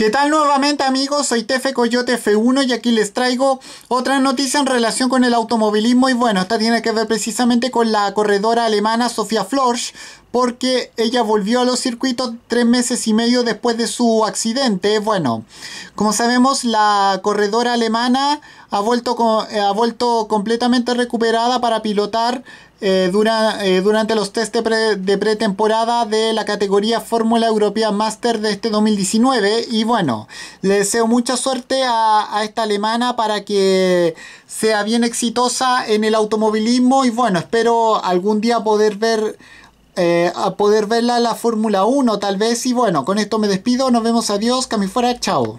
¿Qué tal nuevamente amigos? Soy Tefe Coyote F1 y aquí les traigo otra noticia en relación con el automovilismo y bueno, esta tiene que ver precisamente con la corredora alemana Sofía Florsch porque ella volvió a los circuitos tres meses y medio después de su accidente. Bueno, como sabemos, la corredora alemana ha vuelto, ha vuelto completamente recuperada para pilotar eh, eh, durante los test de, pretemporada de la categoría Fórmula Europea Master de este 2019. Y bueno, le deseo mucha suerte a, esta alemana para que sea bien exitosa en el automovilismo. Y bueno, espero algún día poder ver. Eh, a poder verla la Fórmula 1 tal vez y bueno con esto me despido nos vemos adiós cami fuera chao